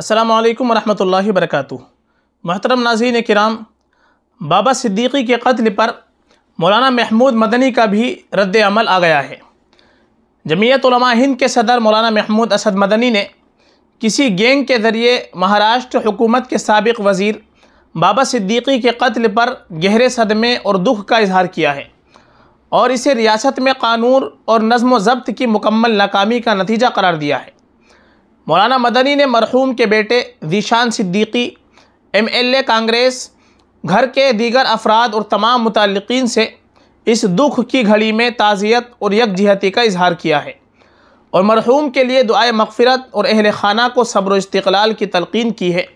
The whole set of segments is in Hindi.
अस्सलाम वालेकुम रहमतुल्लाहि वरकू मोहतरम नाजीन किराम बाबा सिद्दीकी के कत्ल पर मौलाना महमूद मदनी का भी रद्द अमल आ गया है जमीयत हिंद के सदर मौलाना महमूद असद मदनी ने किसी गेंग के ज़रिए महाराष्ट्र हुकूमत के सबक वज़ीर बाबा सिद्दीकी के कत्ल पर गहरे सदमे और दुख का इजहार किया है और इसे रियासत में कानून और नज़म व ज़ब्त की मुकम्मल नाकामी का नतीजा करार दिया है मौलाना मदनी ने मरहूम के बेटे Zeeshan Siddiqui M L A Congress घर के दीगर अफराद और तमाम मुतलकिन से इस दुख की घड़ी में ताज़ियत और यकजहती का इजहार किया है और मरहूम के लिए दुआ मगफ़रत और अहल खाना को सब्र इस्तलाल की तलकिन की है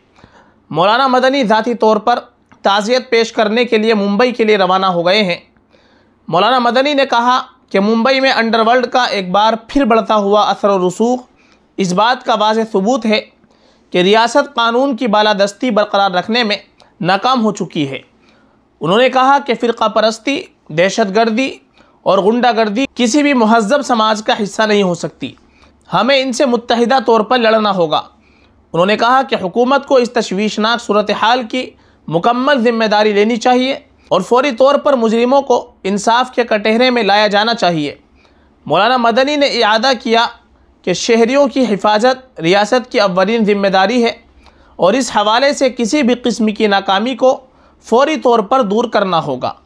मौलाना मदनी ज़ाती तौर पर ताज़ियत पेश करने के लिए मुंबई के लिए रवाना हो गए हैं मौलाना मदनी ने कहा कि मुंबई में अंडरवर्ल्ड का एक बार फिर बढ़ता हुआ असर व रसूख इस बात का वाज सबूत है कि रियासत कानून की बालादस्ती बरकरार रखने में नाकाम हो चुकी है उन्होंने कहा कि फ़िरका परस्ती दहशत गर्दी और गुंडागर्दी किसी भी महजब समाज का हिस्सा नहीं हो सकती हमें इनसे मुतहदा तौर पर लड़ना होगा उन्होंने कहा कि हुकूमत को इस तशवीशनाक सूरत हाल की मुकम्मल जिम्मेदारी लेनी चाहिए और फौरी तौर पर मुजरिमों को इंसाफ के कटहरे में लाया जाना चाहिए मौलाना मदनी ने इरादा किया कि शहरीों की हिफाजत रियासत की अवरीन ज़िम्मेदारी है और इस हवाले से किसी भी किस्म की नाकामी को फौरी तौर पर दूर करना होगा